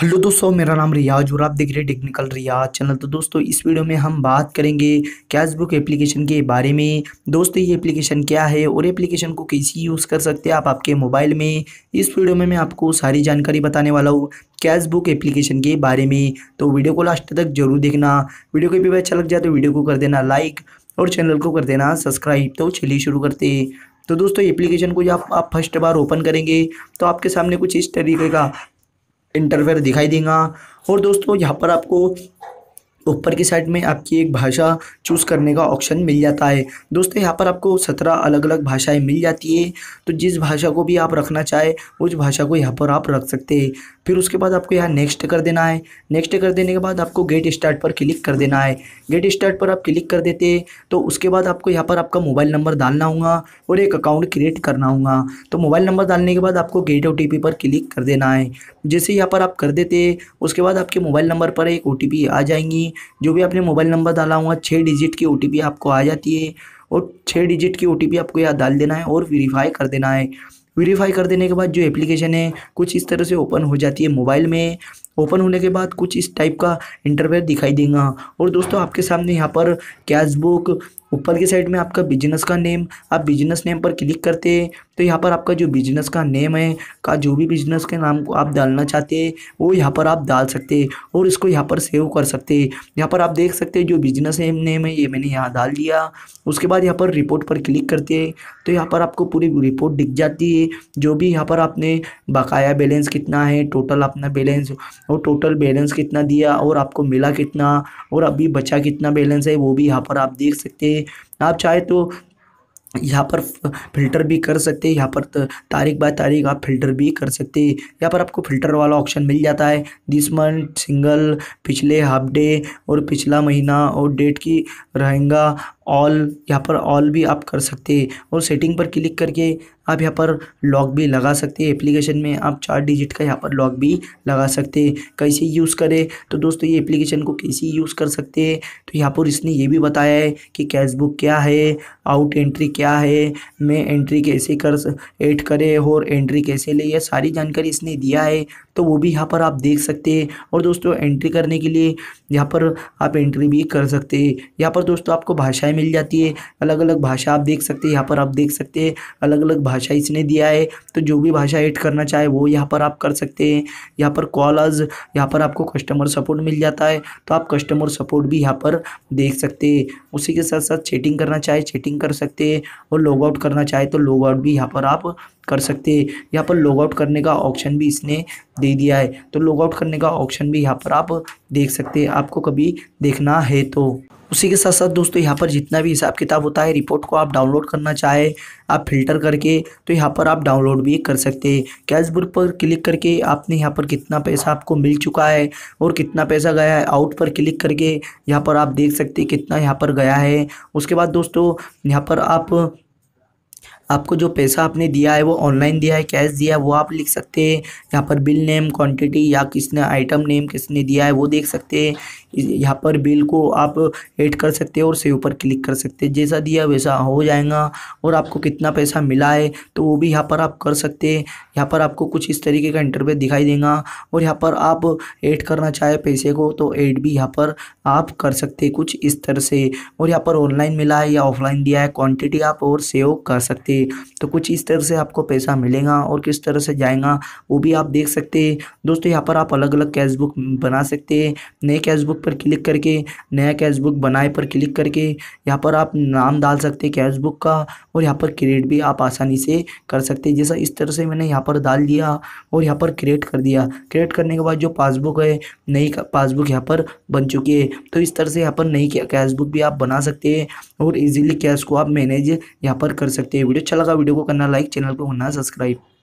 hello दोस्तों मेरा नाम रियाज और आप देख रहे हैं टेक्निकल रियाज चैनल तो दोस्तों इस वीडियो में हम बात करेंगे कैशबुक एप्लीकेशन के बारे में दोस्तों ये एप्लीकेशन क्या है और एप्लीकेशन को कैसे यूज़ कर सकते हैं आप आपके मोबाइल में इस वीडियो में मैं आपको सारी जानकारी बताने वाला हूँ कैशबुक एप्लीकेशन के बारे में तो वीडियो को लास्ट तक जरूर देखना वीडियो को भी अच्छा लग जाए तो वीडियो को कर देना लाइक और चैनल को कर देना सब्सक्राइब तो चलिए शुरू करते तो दोस्तों एप्लीकेशन को जब आप फर्स्ट बार ओपन करेंगे तो आपके सामने कुछ इस तरीके का इंटरफेयर दिखाई देगा और दोस्तों यहाँ पर आपको ऊपर की साइड में आपकी एक भाषा चूज़ करने का ऑप्शन मिल जाता है दोस्तों यहाँ पर आपको सत्रह अलग अलग भाषाएं मिल जाती है तो जिस भाषा को भी आप रखना चाहे उस भाषा को यहाँ पर आप रख सकते हैं फिर उसके बाद आपको यहाँ नेक्स्ट कर देना है नेक्स्ट कर देने के बाद आपको गेट स्टार्ट पर क्लिक कर देना है गेट स्टार्ट पर आप क्लिक कर देते तो उसके बाद आपको यहाँ पर आपका मोबाइल नंबर डालना होगा और एक अकाउंट क्रिएट करना होगा तो मोबाइल नंबर डालने के बाद आपको गेट ओ पर क्लिक कर देना है जैसे यहाँ पर आप कर देते उसके बाद आपके मोबाइल नंबर पर एक ओ आ जाएंगी जो भी आपने मोबाइल नंबर डाला हुआ छः डिजिट की ओ आपको आ जाती है और छः डिजिट की ओ आपको यहाँ डाल देना है और वेरीफाई कर देना है वेरीफाई कर देने के बाद जो एप्लीकेशन है कुछ इस तरह से ओपन हो जाती है मोबाइल में ओपन होने के बाद कुछ इस टाइप का इंटरव्यू दिखाई देगा और दोस्तों आपके सामने यहाँ पर कैशबुक ऊपर की साइड में आपका बिजनेस का नेम आप बिजनेस नेम पर क्लिक करते हैं तो यहाँ पर आपका जो बिजनेस का नेम है का जो भी बिजनेस के नाम को आप डालना चाहते हैं वो यहाँ पर आप डाल सकते हैं और इसको यहाँ पर सेव कर सकते हैं यहाँ पर आप देख सकते हैं जो बिजनेस नेम है ये मैंने यहाँ डाल दिया उसके बाद यहाँ पर रिपोर्ट पर क्लिक करते हैं तो यहाँ पर आपको पूरी रिपोर्ट दिख जाती है जो भी यहाँ पर आपने बकाया बैलेंस कितना है टोटल अपना बैलेंस और टोटल बैलेंस कितना दिया और आपको मिला कितना और अभी बचा कितना बैलेंस है वो भी यहाँ पर आप देख सकते हैं आप चाहे तो यहाँ पर फिल्टर भी कर सकते हैं यहाँ पर तारीख बाय तारीख आप फिल्टर भी कर सकते हैं यहाँ पर आपको फिल्टर वाला ऑप्शन मिल जाता है दिस मंथ सिंगल पिछले हाफ डे और पिछला महीना और डेट की रहेंगा ऑल यहाँ पर ऑल भी आप कर सकते हैं और सेटिंग पर क्लिक करके आप यहाँ पर लॉक भी लगा सकते हैं एप्लीकेशन में आप चार डिजिट का यहाँ पर लॉक भी लगा सकते हैं कैसे यूज़ करें तो दोस्तों ये एप्लीकेशन को कैसे यूज़ कर सकते हैं तो यहाँ पर इसने ये भी बताया है कि कैशबुक क्या है आउट एंट्री क्या है मैं एंट्री कैसे कर एड करें और एंट्री कैसे ले यह सारी जानकारी इसने दिया है तो वो भी यहाँ पर आप देख सकते हैं और दोस्तों एंट्री करने के लिए यहाँ पर आप एंट्री भी कर सकते हैं यहाँ पर दोस्तों आपको भाषाएँ मिल जाती है अलग अलग भाषा आप देख सकते हैं यहाँ पर आप देख सकते हैं अलग अलग भाषा इसने दिया है तो जो भी भाषा ऐड करना चाहे वो यहाँ पर आप कर सकते हैं यहाँ पर कॉलर्स यहाँ पर आपको कस्टमर सपोर्ट मिल जाता है तो आप कस्टमर सपोर्ट भी यहाँ पर देख सकते हैं उसी के साथ साथ चैटिंग करना चाहे चैटिंग कर सकते हैं और लॉग आउट करना चाहे तो लॉग आउट भी यहाँ पर आप कर सकते हैं यहाँ पर लॉग आउट करने का ऑप्शन भी इसने दे दिया है तो लॉग आउट करने का ऑप्शन भी यहाँ पर आप देख सकते हैं आपको कभी देखना है तो उसी के साथ साथ दोस्तों यहाँ पर जितना भी हिसाब किताब होता है रिपोर्ट को आप डाउनलोड करना चाहे आप फिल्टर करके तो यहाँ पर आप डाउनलोड भी कर सकते हैं कैशबुक पर क्लिक करके आपने यहाँ पर कितना पैसा आपको मिल चुका है और कितना पैसा गया है आउट पर क्लिक करके यहाँ पर आप देख सकते हैं कितना यहाँ पर गया है उसके बाद दोस्तों यहाँ पर आप आपको जो पैसा आपने दिया है वो ऑनलाइन दिया है कैश दिया है वो आप लिख सकते हैं यहाँ पर बिल नेम क्वांटिटी या किसने आइटम नेम किसने दिया है वो देख सकते हैं यहाँ पर बिल को आप ऐड कर सकते हैं और सेव पर क्लिक कर सकते हैं जैसा दिया वैसा हो जाएगा और आपको कितना पैसा मिला है तो वो भी यहाँ पर आप कर सकते हैं यहाँ पर आपको कुछ इस तरीके का इंटरव्यू दिखाई देगा और यहाँ पर आप ऐड करना चाहे पैसे को तो ऐड भी यहाँ पर आप कर सकते हैं कुछ इस तरह से और यहाँ पर ऑनलाइन मिला है या ऑफलाइन दिया है क्वान्टिटी आप और सेव कर सकते तो कुछ इस तरह से आपको पैसा मिलेगा और किस तरह से जाएगा वो भी आप देख सकते हैं दोस्तों यहाँ पर आप अलग अलग कैशबुक बना सकते हैं नए कैशबुक पर क्लिक करके नया कैशबुक बनाए पर क्लिक करके यहाँ पर आप नाम डाल सकते हैं कैशबुक का और यहाँ पर क्रिएट भी आप आसानी से कर सकते हैं जैसा इस तरह से मैंने यहाँ पर डाल दिया और यहाँ पर क्रिएट कर दिया क्रिएट करने के बाद जो पासबुक है नई पासबुक यहाँ पर बन चुकी है तो इस तरह से यहाँ पर नई कैशबुक भी आप बना सकते हैं और इजीली कैश को आप मैनेज यहाँ पर कर सकते हैं वीडियो अच्छा लगा वीडियो को करना लाइक चैनल को करना सब्सक्राइब